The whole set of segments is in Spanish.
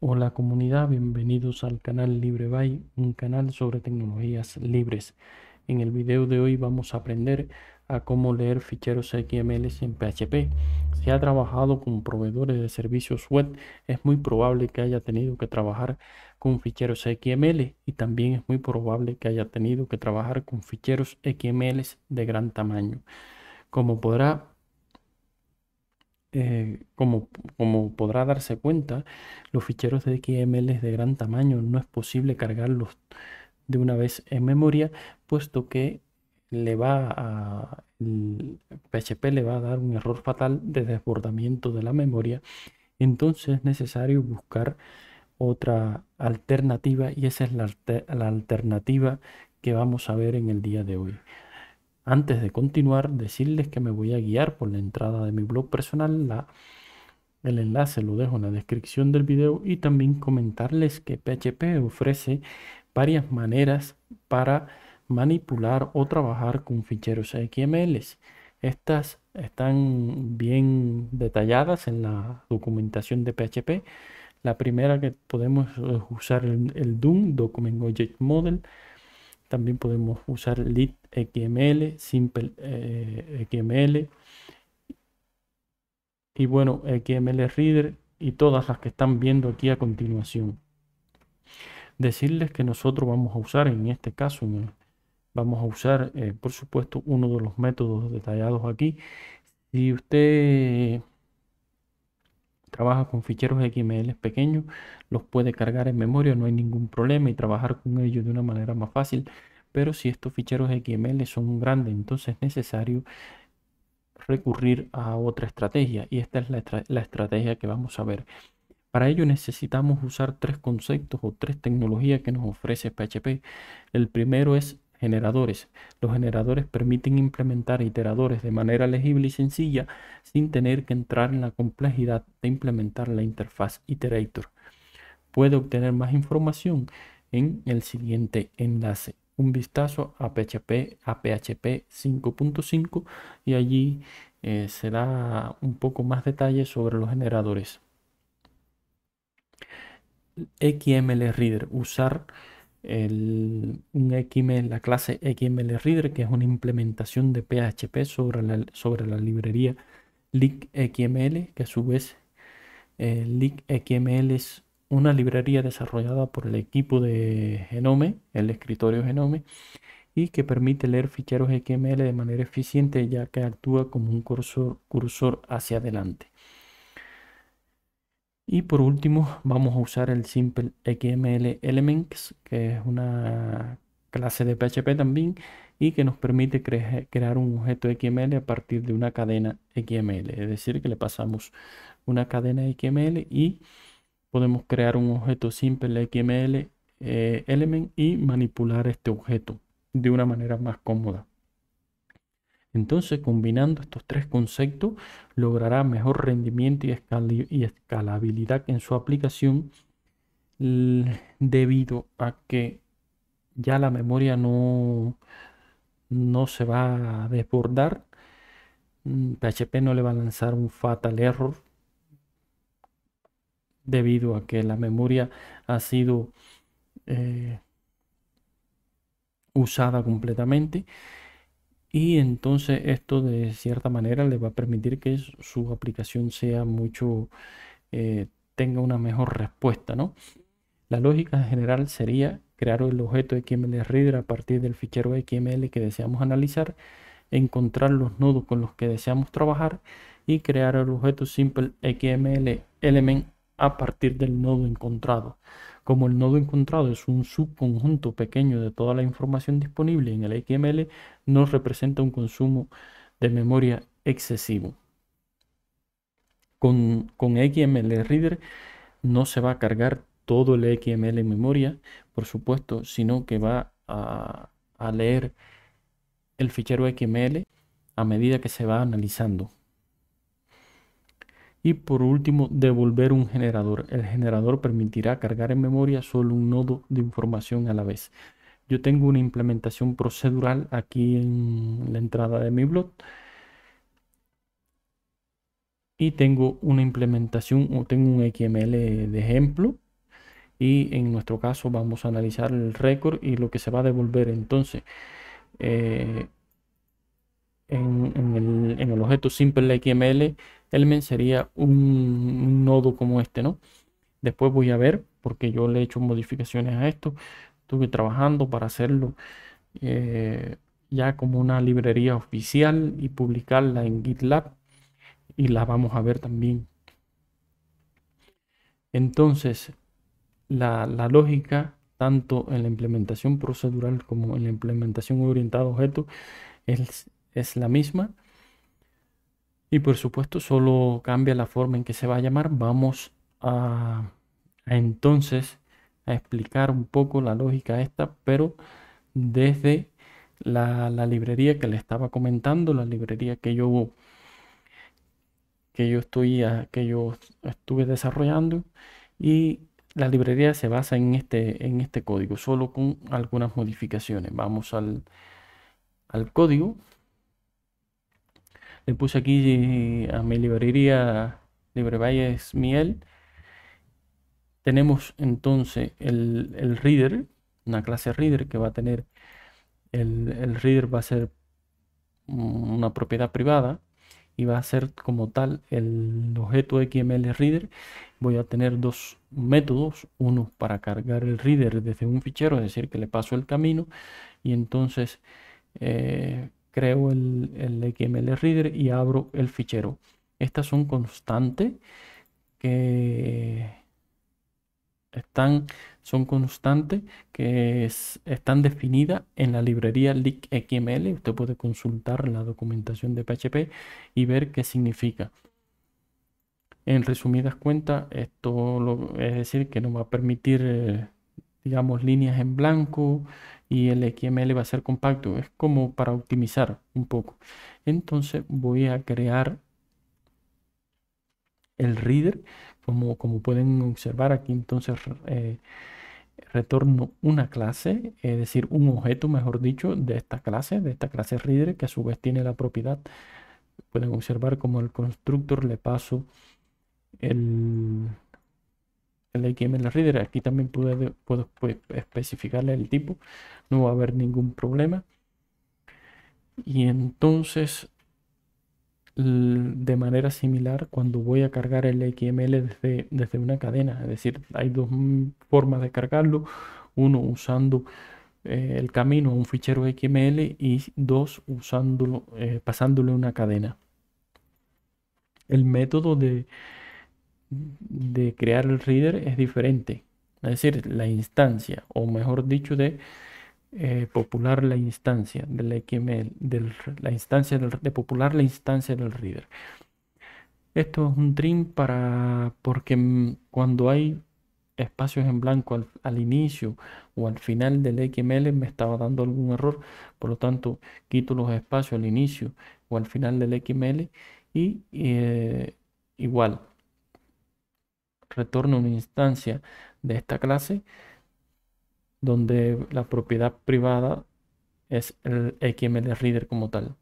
Hola comunidad, bienvenidos al canal LibreBay, un canal sobre tecnologías libres. En el video de hoy vamos a aprender a cómo leer ficheros XML en PHP. Si ha trabajado con proveedores de servicios web, es muy probable que haya tenido que trabajar con ficheros XML y también es muy probable que haya tenido que trabajar con ficheros XML de gran tamaño. Como podrá eh, como, podrá darse cuenta, los ficheros de XML de gran tamaño no es posible cargarlos de una vez en memoria, puesto que le va a, el PHP le va a dar un error fatal de desbordamiento de la memoria. Entonces es necesario buscar otra alternativa y esa es la alternativa que vamos a ver en el día de hoy. Antes de continuar, decirles que me voy a guiar por la entrada de mi blog personal. el enlace lo dejo en la descripción del video y también comentarles que PHP ofrece varias maneras para manipular o trabajar con ficheros XML. Estas están bien detalladas en la documentación de PHP. La primera que podemos usar el, el DOM, Document Object Model. También podemos usar lead xml, simple eh, xml y bueno, xml reader y todas las que están viendo aquí a continuación. Decirles que nosotros vamos a usar en este caso, vamos a usar eh, por supuesto uno de los métodos detallados aquí. Si usted trabaja con ficheros XML pequeños, los puede cargar en memoria, no hay ningún problema y trabajar con ellos de una manera más fácil. Pero si estos ficheros XML son grandes, entonces es necesario recurrir a otra estrategia y esta es la, estrategia que vamos a ver. Para ello necesitamos usar tres conceptos o tres tecnologías que nos ofrece PHP. El primero es generadores. Los generadores permiten implementar iteradores de manera legible y sencilla sin tener que entrar en la complejidad de implementar la interfaz iterator. Puede obtener más información en el siguiente enlace. Un vistazo a PHP, PHP 5.5 y allí eh, será un poco más detalle sobre los generadores. XML Reader, usar el, XML, la clase XML Reader, que es una implementación de PHP sobre la, sobre la librería LeakXML, que a su vez eh, es una librería desarrollada por el equipo de Genome, el escritorio Genome, y que permite leer ficheros XML de manera eficiente ya que actúa como un cursor, cursor hacia adelante. Y por último, vamos a usar el simple XML elements, que es una clase de PHP también y que nos permite crear un objeto XML a partir de una cadena XML. Es decir, que le pasamos una cadena XML y podemos crear un objeto simple XML eh, element y manipular este objeto de una manera más cómoda. Entonces, combinando estos tres conceptos, logrará mejor rendimiento y, escalabilidad en su aplicación debido a que ya la memoria no, no se va a desbordar. PHP mm, no le va a lanzar un fatal error debido a que la memoria ha sido eh, usada completamente y entonces esto de cierta manera le va a permitir que su aplicación sea mucho, eh, tenga una mejor respuesta, ¿no? La lógica general sería crear el objeto XML Reader a partir del fichero XML que deseamos analizar, encontrar los nodos con los que deseamos trabajar y crear el objeto Simple XML Element a partir del nodo encontrado. Como el nodo encontrado es un subconjunto pequeño de toda la información disponible en el XML, no representa un consumo de memoria excesivo. Con, XML Reader no se va a cargar todo el XML en memoria, por supuesto, sino que va a, a leer el fichero XML a medida que se va analizando. Y por último, devolver un generador. El generador permitirá cargar en memoria solo un nodo de información a la vez. Yo tengo una implementación procedural aquí en la entrada de mi blog. Y tengo una implementación o tengo un XML de ejemplo. Y en nuestro caso vamos a analizar el récord y lo que se va a devolver. Entonces, eh, en, el, objeto simple XML sería un, nodo como este, ¿no? Después voy a ver, porque yo le he hecho modificaciones a esto. Estuve trabajando para hacerlo eh, ya como una librería oficial y publicarla en GitLab. Y la vamos a ver también. Entonces, la, la lógica, tanto en la implementación procedural como en la implementación orientada a objetos, es es la misma. Y por supuesto, solo cambia la forma en que se va a llamar. Vamos a, entonces a explicar un poco la lógica esta, pero desde la, librería que le estaba comentando, la librería que yo que yo estoy que yo estuve desarrollando y la librería se basa en este en este código, solo con algunas modificaciones. Vamos al, al código le puse aquí eh, a mi librería LibreValles Miel. Tenemos entonces el, reader, una clase reader que va a tener, el, reader va a ser una propiedad privada y va a ser como tal el objeto XML reader. Voy a tener dos métodos, uno para cargar el reader desde un fichero, es decir, que le paso el camino y entonces eh, creo el, XML Reader y abro el fichero. Estas son constantes que están, son constantes que están definidas en la librería XML Usted puede consultar la documentación de PHP y ver qué significa. En resumidas cuentas, esto es decir que nos va a permitir, eh, digamos, líneas en blanco, y el XML va a ser compacto. Es como para optimizar un poco. Entonces voy a crear el reader. Como, pueden observar aquí, entonces eh, retorno una clase, es decir, un objeto, mejor dicho, de esta clase, de esta clase reader, que a su vez tiene la propiedad. Pueden observar como el constructor le paso el el XML Reader. Aquí también puedo, puedo especificarle el tipo. No va a haber ningún problema. Y entonces, de manera similar, cuando voy a cargar el XML desde, desde una cadena, es decir, hay dos formas de cargarlo. Uno usando eh, el camino a un fichero XML y dos usándolo, eh, pasándole una cadena. El método de, de crear el reader es diferente. Es decir, la instancia, o mejor dicho, de eh, popular la instancia del XML, la instancia de popular la instancia del reader. Esto es un trim para porque mm, cuando hay espacios en blanco al, inicio o al final del XML me estaba dando algún error, por lo tanto quito los espacios al inicio o al final del XML y eh, igual retorno una instancia de esta clase donde la propiedad privada es el XML reader como tal.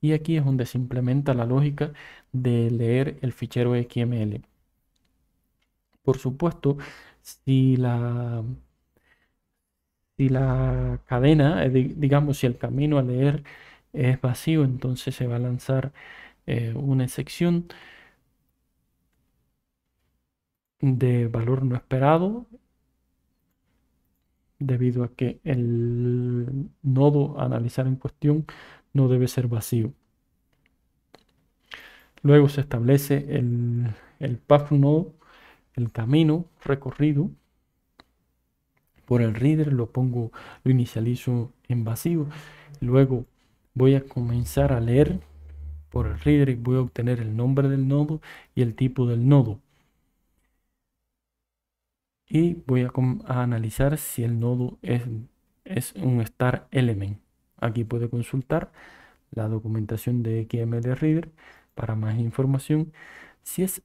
Y aquí es donde se implementa la lógica de leer el fichero XML. Por supuesto, si la, si la cadena, eh, digamos, si el camino a leer es vacío, entonces se va a lanzar eh, una excepción de valor no esperado debido a que el nodo a analizar en cuestión no debe ser vacío. Luego se establece el, el path node el camino recorrido por el reader, lo pongo, lo inicializo en vacío. Luego voy a comenzar a leer por el reader y voy a obtener el nombre del nodo y el tipo del nodo y voy a, analizar si el nodo es, es, un star element. Aquí puede consultar la documentación de XML Reader para más información. Si, es,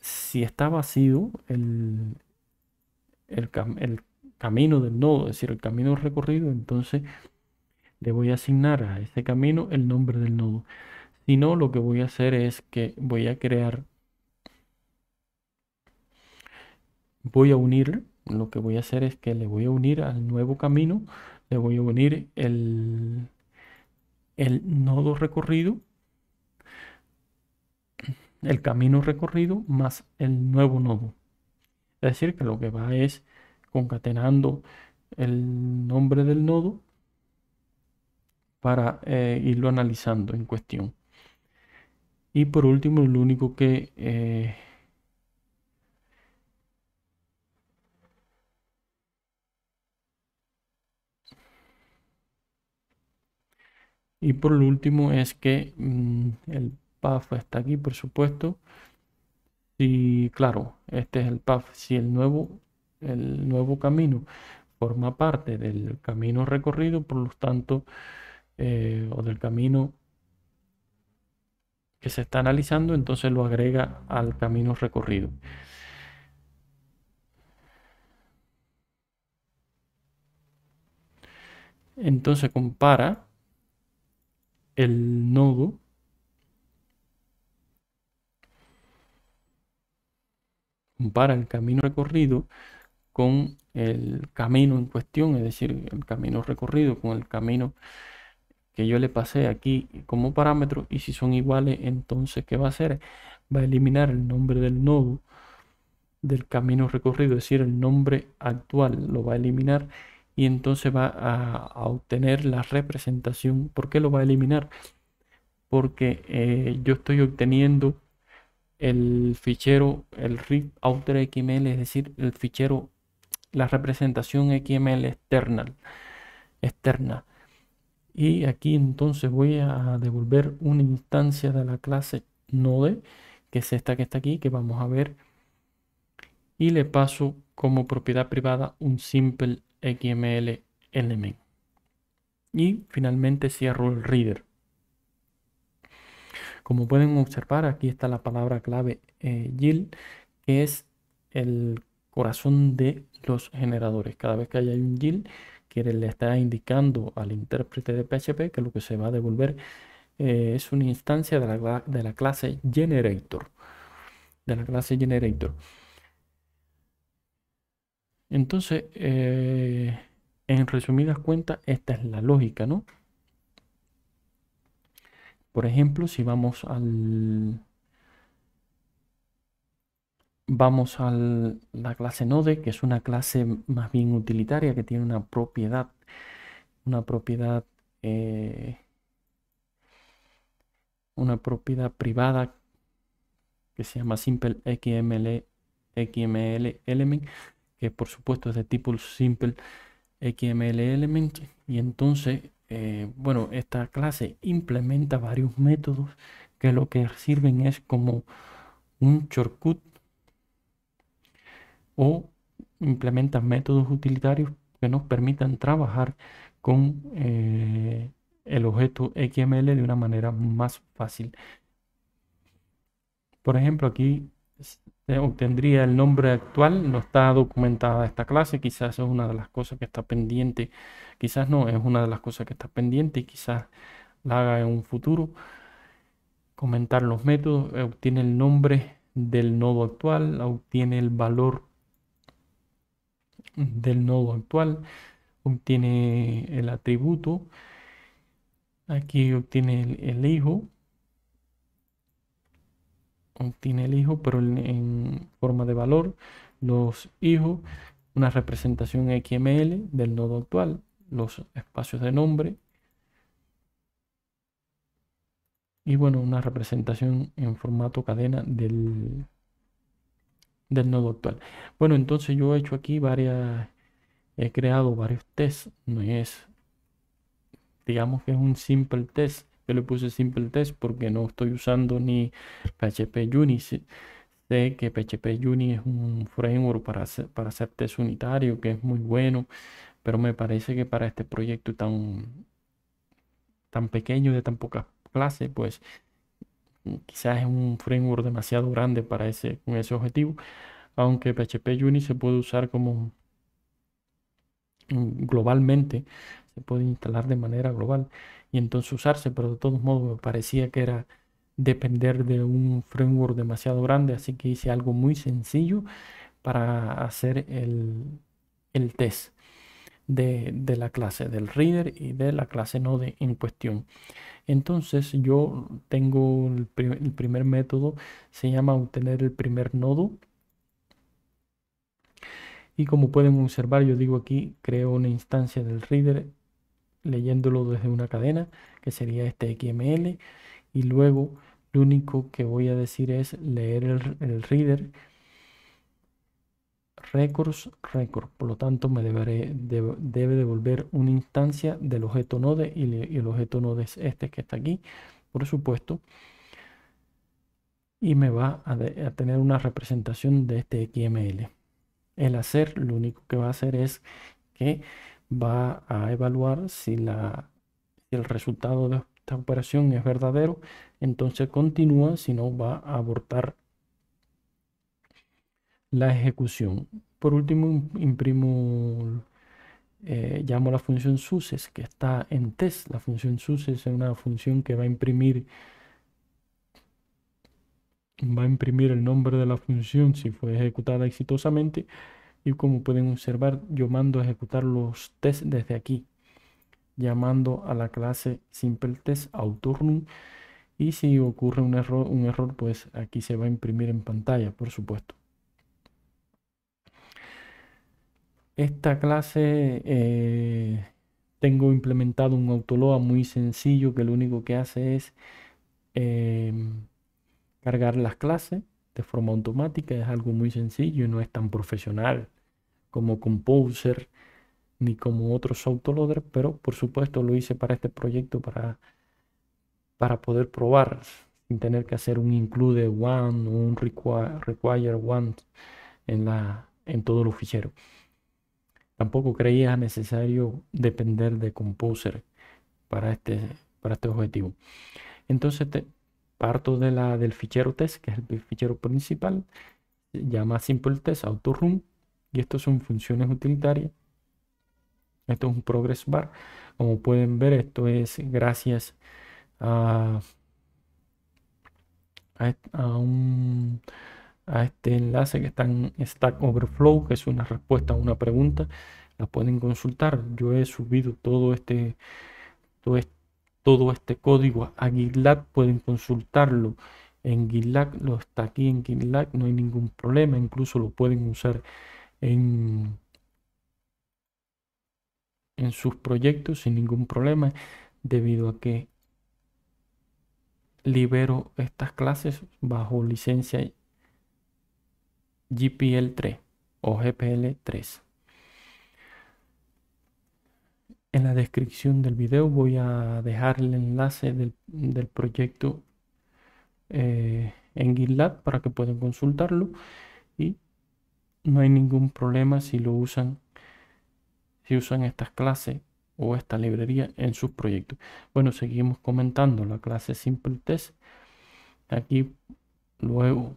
si está vacío el, el, el camino del nodo, es decir, el camino recorrido, entonces le voy a asignar a ese camino el nombre del nodo. Si no, lo que voy a hacer es que voy a crear voy a unir, lo que voy a hacer es que le voy a unir al nuevo camino, le voy a unir el, el nodo recorrido, el camino recorrido más el nuevo nodo. Es decir, que lo que va es concatenando el nombre del nodo para eh, irlo analizando en cuestión. Y por último, lo único que... Eh, Y por último es que mm, el path está aquí, por supuesto. Y claro, este es el path. Si el nuevo, el nuevo camino forma parte del camino recorrido, por lo tanto, eh, o del camino que se está analizando, entonces lo agrega al camino recorrido. Entonces compara el nodo. Compara el camino recorrido con el camino en cuestión, es decir, el camino recorrido con el camino que yo le pasé aquí como parámetro y si son iguales entonces ¿qué va a hacer? Va a eliminar el nombre del nodo del camino recorrido, es decir, el nombre actual lo va a eliminar y entonces va a, obtener la representación. ¿Por qué lo va a eliminar? Porque eh, yo estoy obteniendo el fichero, el RIP outer XML, es decir, el fichero, la representación XML externa. externa. Y aquí entonces voy a devolver una instancia de la clase node, que es esta que está aquí, que vamos a ver. Y le paso como propiedad privada un simple XML element. Y finalmente cierro el reader. Como pueden observar, aquí está la palabra clave eh, yield, que es el corazón de los generadores. Cada vez que haya un yield, que le está indicando al intérprete de PHP que lo que se va a devolver eh, es una instancia de la clase generator. De la clase generator. Entonces, eh, en resumidas cuentas, esta es la lógica, ¿no? Por ejemplo, si vamos al... Vamos a la clase Node, que es una clase más bien utilitaria, que tiene una propiedad, una propiedad, eh, una propiedad privada que se llama simple XML element que por supuesto es de tipo simple XML element y entonces eh, bueno esta clase implementa varios métodos que lo que sirven es como un shortcut o implementa métodos utilitarios que nos permitan trabajar con eh, el objeto XML de una manera más fácil. Por ejemplo, aquí eh, obtendría el nombre actual. No está documentada esta clase, quizás es una de las cosas que está pendiente, quizás no, es una de las cosas que está pendiente y quizás la haga en un futuro. Comentar los métodos, eh, obtiene el nombre del nodo actual, obtiene el valor del nodo actual, obtiene el atributo, aquí obtiene el, el hijo, tiene el hijo, pero en, forma de valor, los hijos, una representación XML del nodo actual, los espacios de nombre, y bueno, una representación en formato cadena del, del nodo actual. Bueno, entonces yo he hecho aquí varias, he creado varios tests, no es, digamos que es un simple test le puse simple test porque no estoy usando ni PHP Uni. Sé que PHP Uni es un framework para hacer, para hacer test unitario que es muy bueno, pero me parece que para este proyecto tan, tan pequeño, de tan pocas clases, pues quizás es un framework demasiado grande para ese, con ese objetivo. Aunque PHP Uni se puede usar como globalmente puede instalar de manera global y entonces usarse, pero de todos modos me parecía que era depender de un framework demasiado grande, así que hice algo muy sencillo para hacer el, el test de, la clase del reader y de la clase node en cuestión. Entonces yo tengo el, el primer método, se llama obtener el primer nodo. Y como pueden observar, yo digo aquí, creo una instancia del reader leyéndolo desde una cadena, que sería este XML, y luego lo único que voy a decir es leer el, reader records record. Por lo tanto, me deberé, debe, devolver una instancia del objeto node y, el objeto node es este que está aquí, por supuesto. Y me va a tener una representación de este XML. El hacer lo único que va a hacer es que va a evaluar si, el resultado de esta operación es verdadero, entonces continúa, si no va a abortar la ejecución. Por último, imprimo, eh, llamo la función SUSES que está en test. La función SUSES es una función que va a imprimir va a imprimir el nombre de la función si fue ejecutada exitosamente y como pueden observar yo mando a ejecutar los tests desde aquí llamando a la clase SimpleTestAutornum y si ocurre un error, un error pues aquí se va a imprimir en pantalla por supuesto esta clase eh, tengo implementado un autoloa muy sencillo que lo único que hace es eh, cargar las clases de forma automática, es algo muy sencillo y no es tan profesional como Composer ni como otros autoloaders, pero por supuesto lo hice para este proyecto para, para poder probar sin tener que hacer un include one o un require one en, la, en todo el fichero. Tampoco creía necesario depender de Composer para este, para este objetivo. Entonces te, Parto de la, del fichero test, que es el fichero principal, llama simple test autorun, y esto son funciones utilitarias. Esto es un progress bar. Como pueden ver, esto es gracias a, a, a este enlace que está en Stack Overflow, que es una respuesta a una pregunta. La pueden consultar. Yo he subido todo este, todo este todo este código a GitLab, pueden consultarlo en GitLab, lo está aquí en GitLab, no hay ningún problema, incluso lo pueden usar en, en sus proyectos sin ningún problema, debido a que libero estas clases bajo licencia GPL3 o GPL3. En la descripción del video voy a dejar el enlace del, proyecto eh, en GitLab para que puedan consultarlo y no hay ningún problema si lo usan, si usan estas clases o esta librería en sus proyectos. Bueno, seguimos comentando la clase Simple Test. Aquí luego,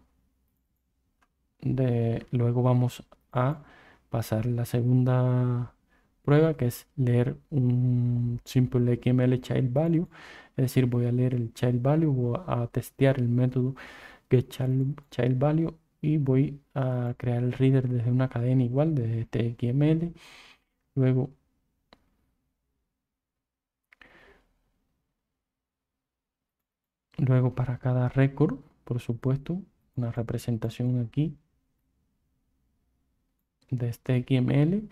de, luego vamos a pasar la segunda prueba, que es leer un simple XML child value. Es decir, voy a leer el child value, voy a testear el método getChildValue child value y voy a crear el reader desde una cadena igual, desde este XML. Luego Luego para cada récord, por supuesto, una representación aquí de este XML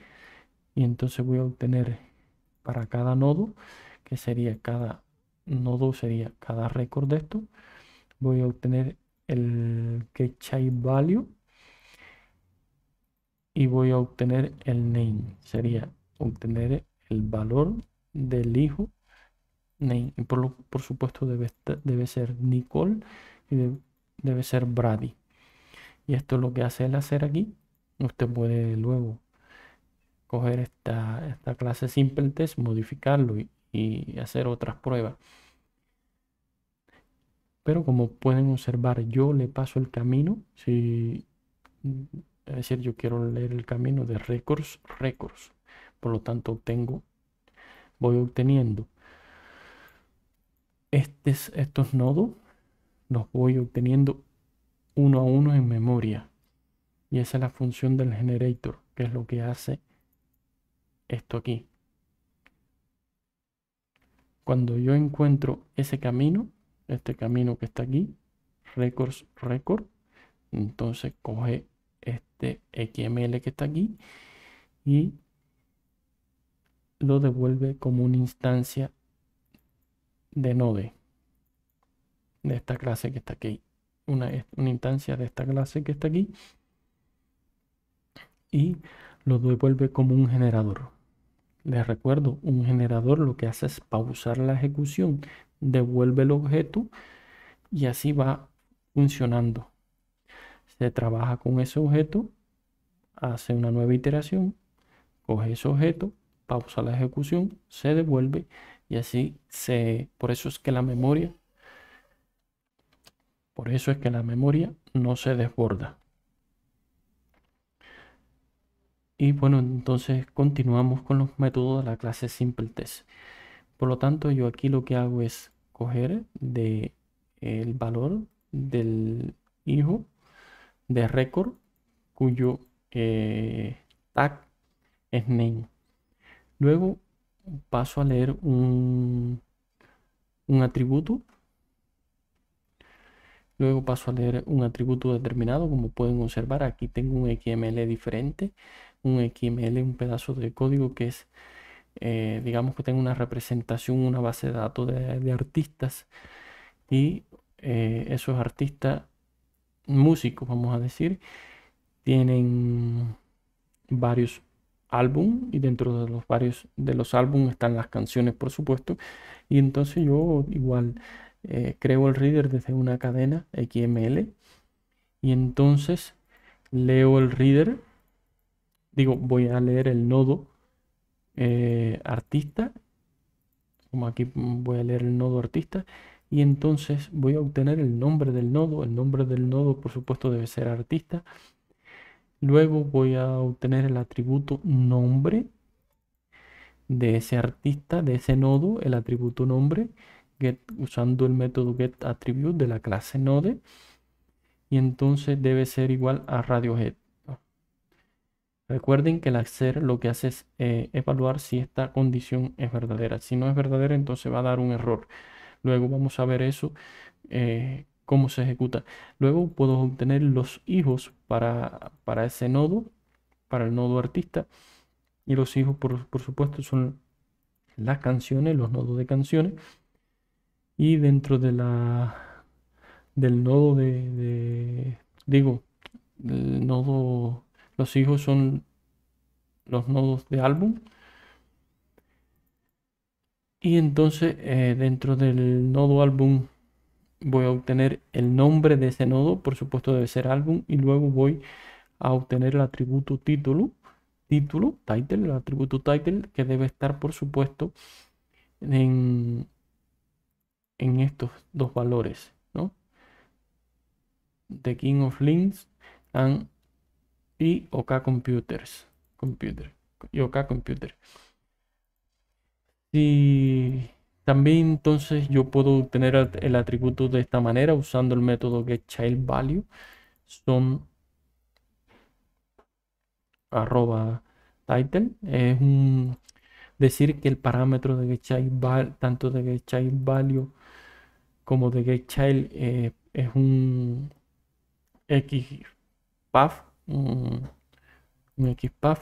y entonces voy a obtener para cada nodo que sería cada nodo sería cada récord de esto voy a obtener el que value y voy a obtener el name sería obtener el valor del hijo name y por, lo, por supuesto debe, ser Nicole y debe ser Brady y esto es lo que hace el hacer aquí usted puede luego coger esta, clase simple test, modificarlo y, hacer otras pruebas. Pero como pueden observar, yo le paso el camino. Si, es decir, yo quiero leer el camino de récords, récords. Por lo tanto, obtengo, voy obteniendo estos nodos, los voy obteniendo uno a uno en memoria. Y esa es la función del generator, que es lo que hace esto aquí. Cuando yo encuentro ese camino, este camino que está aquí, records record, entonces coge este XML que está aquí y lo devuelve como una instancia de node de esta clase que está aquí. Una, una instancia de esta clase que está aquí y lo devuelve como un generador. Les recuerdo, un generador lo que hace es pausar la ejecución, devuelve el objeto y así va funcionando. Se trabaja con ese objeto, hace una nueva iteración, coge ese objeto, pausa la ejecución, se devuelve y así se... Por eso es que la memoria... Por eso es que la memoria no se desborda. Y bueno, entonces continuamos con los métodos de la clase SimpleTest. Por lo tanto, yo aquí lo que hago es coger de el valor del hijo de récord cuyo eh, tag es name. Luego paso a leer un, un atributo. Luego paso a leer un atributo determinado. Como pueden observar, aquí tengo un XML diferente un XML, un pedazo de código que es, eh, digamos que tengo una representación, una base de datos de, artistas y eh, esos artistas músicos, vamos a decir, tienen varios álbumes y dentro de los varios de los álbumes están las canciones por supuesto y entonces yo igual eh, creo el reader desde una cadena XML y entonces leo el reader digo, voy a leer el nodo eh, artista, como aquí voy a leer el nodo artista, y entonces voy a obtener el nombre del nodo, el nombre del nodo por supuesto debe ser artista, luego voy a obtener el atributo nombre de ese artista, de ese nodo, el atributo nombre, get, usando el método getAttribute de la clase node, y entonces debe ser igual a RadioHead. Recuerden que el hacer lo que hace es eh, evaluar si esta condición es verdadera. Si no es verdadera, entonces va a dar un error. Luego vamos a ver eso, eh, cómo se ejecuta. Luego puedo obtener los hijos para, para ese nodo, para el nodo artista. Y los hijos, por, supuesto, son las canciones, los nodos de canciones. Y dentro de la, del nodo de, de digo, el nodo los hijos son los nodos de álbum. Y entonces eh, dentro del nodo álbum voy a obtener el nombre de ese nodo, por supuesto debe ser álbum, y luego voy a obtener el atributo título, título, title, el atributo title, que debe estar por supuesto en, en estos dos valores, The King of Links and y OK Computers. Computer. Y OK Computer. Y también entonces yo puedo obtener el atributo de esta manera usando el método getChildValue. Son arroba title. Es un, decir que el parámetro de getChildValue, tanto de getChildValue como de getChild child eh, es un x XPath un, mm, XPath.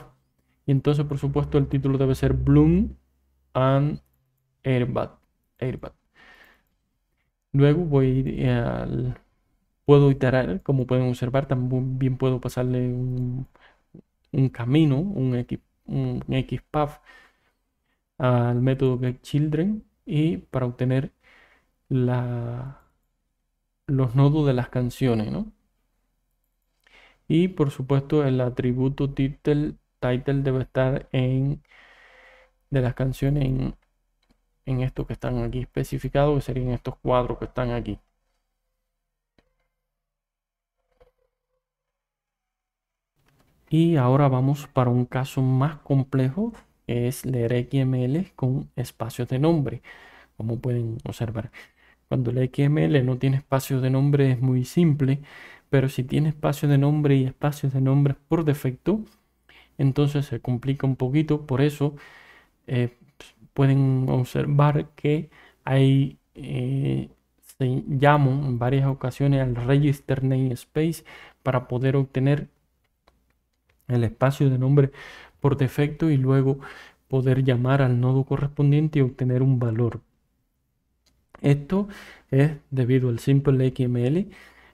Y entonces, por supuesto, el título debe ser Bloom and Airbag. Luego voy eh, al... Puedo iterar, como pueden observar, también puedo pasarle un, camino, un, X, un XPath al método getChildren y para obtener la, los nodos de las canciones, ¿no? Y por supuesto el atributo title, title debe estar en de las canciones en, en esto que están aquí especificados, que serían estos cuadros que están aquí. Y ahora vamos para un caso más complejo, que es leer XML con espacios de nombre, como pueden observar. Cuando el XML no tiene espacios de nombre es muy simple, pero si tiene espacio de nombre y espacios de nombres por defecto, entonces se complica un poquito. Por eso eh, pueden observar que hay, eh, se llamo en varias ocasiones al register name space para poder obtener el espacio de nombre por defecto y luego poder llamar al nodo correspondiente y obtener un valor. Esto es debido al simple XML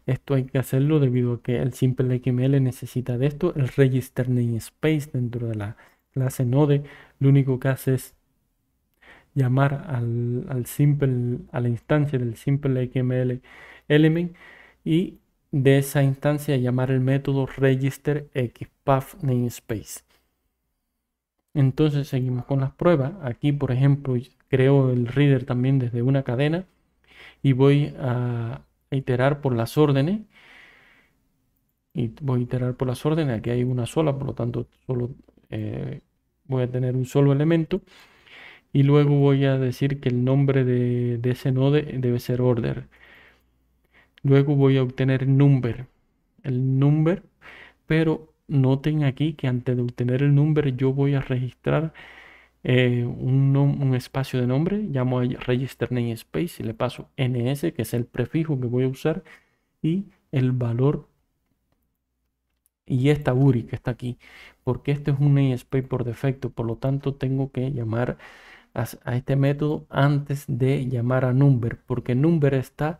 esto hay que hacerlo debido a que el simple XML necesita de esto, el register namespace dentro de la clase node. Lo único que hace es llamar al, simple, a la instancia del simple XML element y de esa instancia llamar el método register xpath namespace. Entonces seguimos con las pruebas. Aquí, por ejemplo, creo el reader también desde una cadena y voy a, iterar por las órdenes. Y voy a iterar por las órdenes. Aquí hay una sola, por lo tanto, solo eh, voy a tener un solo elemento. Y luego voy a decir que el nombre de, de ese node debe ser order. Luego voy a obtener number. El number, pero noten aquí que antes de obtener el number yo voy a registrar eh, un, espacio de nombre, llamo a register name space y le paso ns, que es el prefijo que voy a usar, y el valor y esta URI que está aquí, porque este es un namespace por defecto, por lo tanto tengo que llamar a, este método antes de llamar a number, porque number está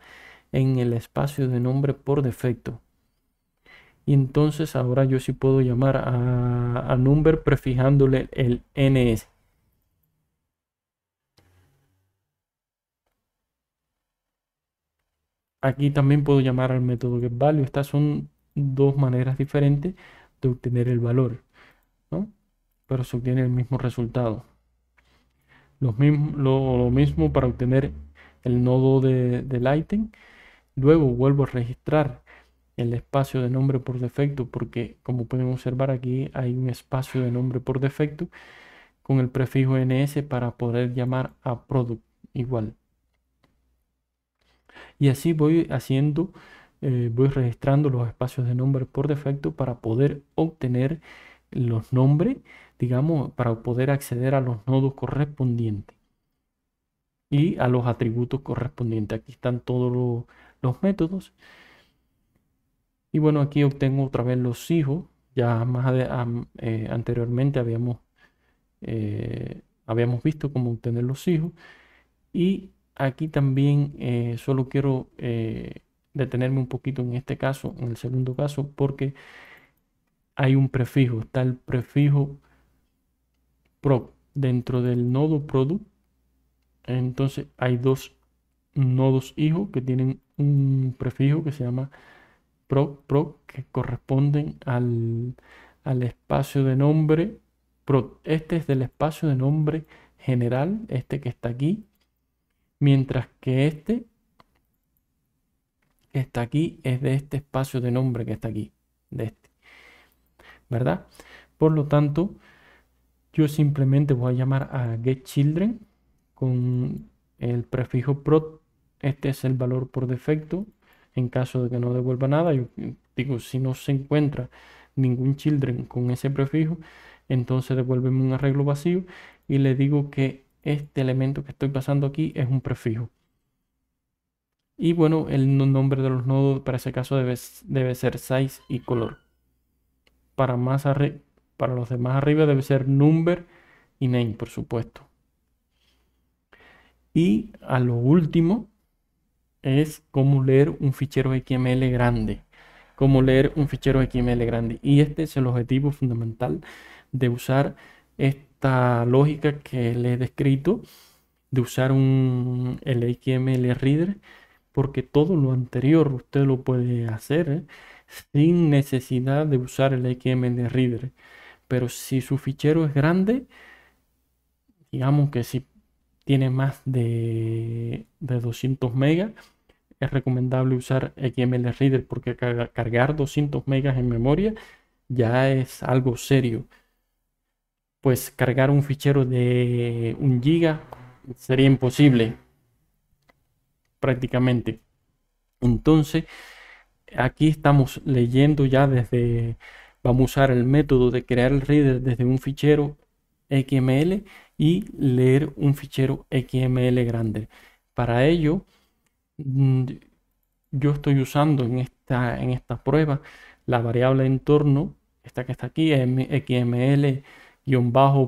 en el espacio de nombre por defecto. Y entonces ahora yo sí puedo llamar a number prefijándole el ns. Aquí también puedo llamar al método getValue. Estas son dos maneras diferentes de obtener el valor, pero se obtiene el mismo resultado. Lo mismo, para obtener el nodo de, del item. Luego vuelvo a registrar el espacio de nombre por defecto porque como pueden observar aquí hay un espacio de nombre por defecto con el prefijo ns para poder llamar a product igual y así voy haciendo, eh, voy registrando los espacios de nombre por defecto para poder obtener los nombres, digamos, para poder acceder a los nodos correspondientes y a los atributos correspondientes. Aquí están todos los, métodos. Y bueno, aquí obtengo otra vez los hijos. Ya más eh, anteriormente habíamos, eh, habíamos visto cómo obtener los hijos. Y aquí también eh, solo quiero eh, detenerme un poquito en este caso, en el segundo caso, porque hay un prefijo, está el prefijo prop dentro del nodo product. Entonces hay dos nodos hijos que tienen un prefijo que se llama proc, proc que corresponden al, al espacio de nombre. Proc. Este es del espacio de nombre general, este que está aquí, mientras que este que está aquí es de este espacio de nombre que está aquí, de este, ¿verdad? Por lo tanto, yo simplemente voy a llamar a getChildren con el prefijo prot, este es el valor por defecto, en caso de que no devuelva nada, yo digo, si no se encuentra ningún children con ese prefijo, entonces devuélveme un arreglo vacío y le digo que este elemento que estoy pasando aquí es un prefijo. Y bueno, el nombre de los nodos para ese caso debe, debe ser size y color. Para, más para los demás arriba debe ser number y name, por supuesto. Y a lo último es cómo leer un fichero XML grande. Cómo leer un fichero XML grande. Y este es el objetivo fundamental de usar este esta lógica que le he descrito de usar un XML Reader, porque todo lo anterior usted lo puede hacer ¿eh? sin necesidad de usar el XML Reader. Pero si su fichero es grande, digamos que si tiene más de, de 200 megas, es recomendable usar XML Reader porque cargar 200 megas en memoria ya es algo serio pues cargar un fichero de un giga sería imposible prácticamente. Entonces, aquí estamos leyendo ya desde, vamos a usar el método de crear el reader desde un fichero XML y leer un fichero XML grande. Para ello, mm, yo estoy usando en esta, en esta prueba la variable entorno, esta que está aquí, XML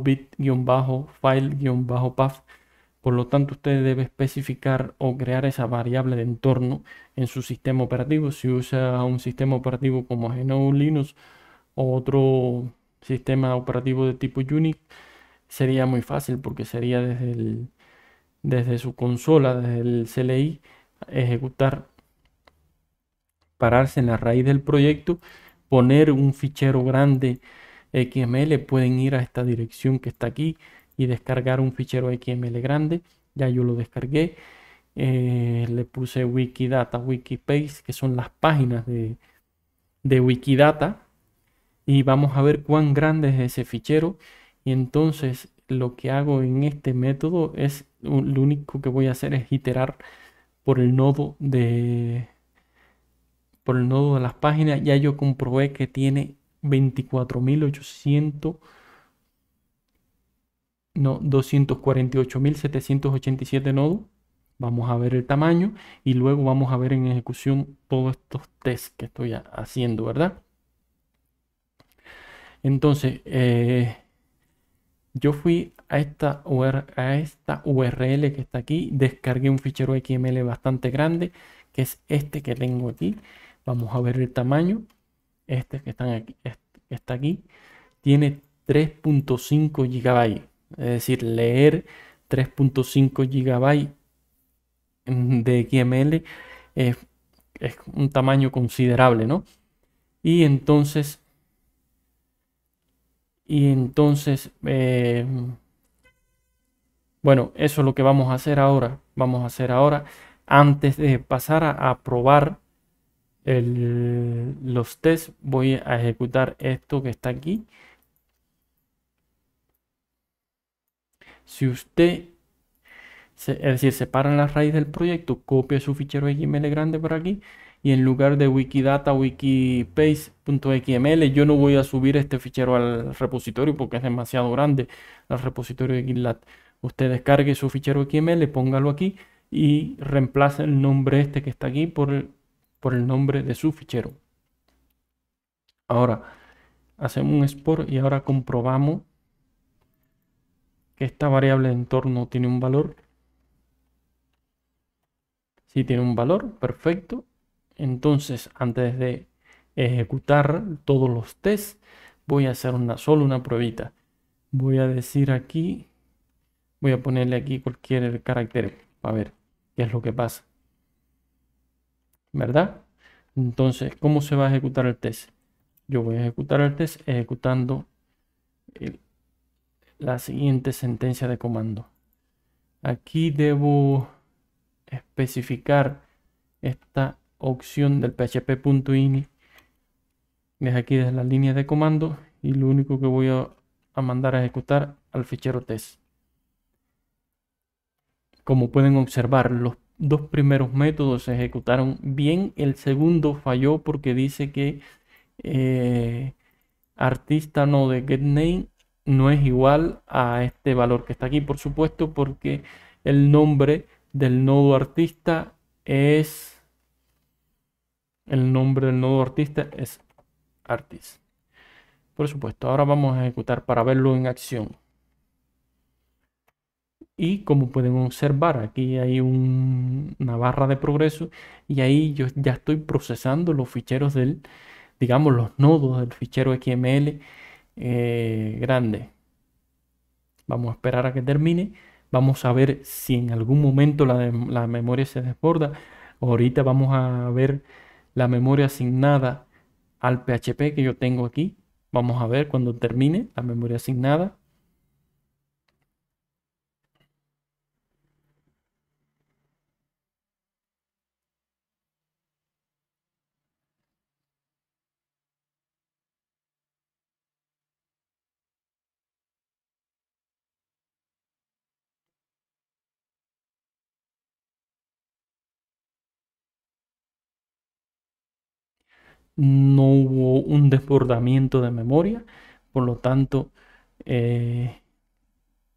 bit-file-path. Por lo tanto, usted debe especificar o crear esa variable de entorno en su sistema operativo. Si usa un sistema operativo como GNU Linux o otro sistema operativo de tipo Unix, sería muy fácil porque sería desde, el, desde su consola, desde el CLI, ejecutar, pararse en la raíz del proyecto, poner un fichero grande XML, pueden ir a esta dirección que está aquí y descargar un fichero XML grande. Ya yo lo descargué. Eh, le puse Wikidata, Wikipedia, que son las páginas de, de Wikidata. Y vamos a ver cuán grande es ese fichero. Y entonces lo que hago en este método es, lo único que voy a hacer es iterar por el nodo de, por el nodo de las páginas. Ya yo comprobé que tiene 24.800 no 248.787 nodos vamos a ver el tamaño y luego vamos a ver en ejecución todos estos tests que estoy haciendo verdad entonces eh, yo fui a esta, a esta url que está aquí descargué un fichero xml bastante grande que es este que tengo aquí vamos a ver el tamaño este que, están aquí, está aquí, tiene 3.5 GB. Es decir, leer 3.5 GB mm, de XML es, un tamaño considerable, ¿no? Y entonces, y entonces, eh, bueno, eso es lo que vamos a hacer ahora. Vamos a hacer ahora, antes de pasar a probar los test, voy a ejecutar esto que está aquí. Si usted, es decir, separa la raíz del proyecto, copia su fichero XML grande por aquí y en lugar de wikidata, xml, yo no voy a subir este fichero al repositorio porque es demasiado grande al repositorio de GitLab. Usted descargue su fichero XML, póngalo aquí y reemplace el nombre este que está aquí por el por el nombre de su fichero. Ahora, hacemos un export y ahora comprobamos que esta variable de entorno tiene un valor. Si tiene un valor, perfecto. Entonces, antes de ejecutar todos los tests, voy a hacer una solo una pruebita. Voy a decir aquí, voy a ponerle aquí cualquier carácter para ver qué es lo que pasa. ¿verdad? Entonces, ¿cómo se va a ejecutar el test? Yo voy a ejecutar el test ejecutando la siguiente sentencia de comando. Aquí debo especificar esta opción del php.ini desde aquí desde la línea de comando y lo único que voy a mandar a ejecutar al fichero test. Como pueden observar, los dos primeros métodos se ejecutaron bien, el segundo falló porque dice que eh, artista no de getName no es igual a este valor que está aquí, por supuesto, porque el nombre del nodo artista es el nombre del nodo artista es artist. Por supuesto, ahora vamos a ejecutar para verlo en acción. Y como pueden observar, aquí hay una barra de progreso y ahí yo ya estoy procesando los ficheros del, digamos, los nodos del fichero XML eh, grande. Vamos a esperar a que termine. Vamos a ver si en algún momento la, la memoria se desborda. Ahorita vamos a ver la memoria asignada al PHP que yo tengo aquí. Vamos a ver cuando termine la memoria asignada. no hubo un desbordamiento de memoria, por lo tanto eh,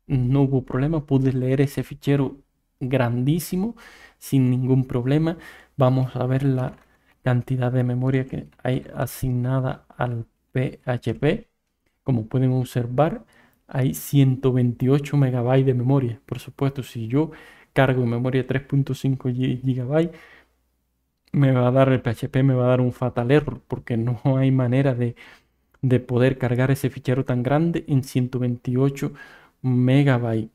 no hubo problema, pude leer ese fichero grandísimo sin ningún problema. Vamos a ver la cantidad de memoria que hay asignada al PHP. Como pueden observar, hay 128 megabytes de memoria. Por supuesto, si yo cargo memoria 3.5 GB, me va a dar el PHP, me va a dar un fatal error, porque no hay manera de, poder cargar ese fichero tan grande en 128 megabytes.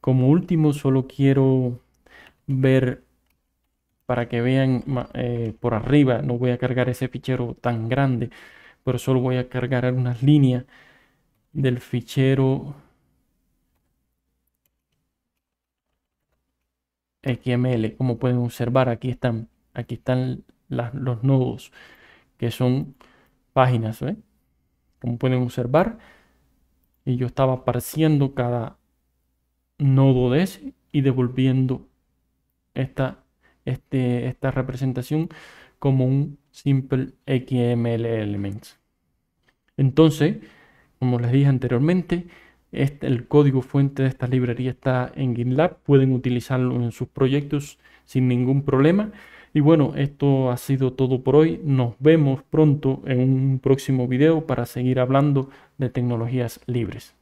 Como último, solo quiero ver para que vean eh, por arriba, no voy a cargar ese fichero tan grande, pero solo voy a cargar algunas líneas del fichero XML. Como pueden observar, aquí están Aquí están los nodos, que son páginas, Como pueden observar, y yo estaba apareciendo cada nodo de ese y devolviendo esta, este, esta representación como un simple XML elements. Entonces, como les dije anteriormente, este, el código fuente de esta librería está en GitLab, pueden utilizarlo en sus proyectos sin ningún problema. Y bueno, esto ha sido todo por hoy. Nos vemos pronto en un próximo video para seguir hablando de tecnologías libres.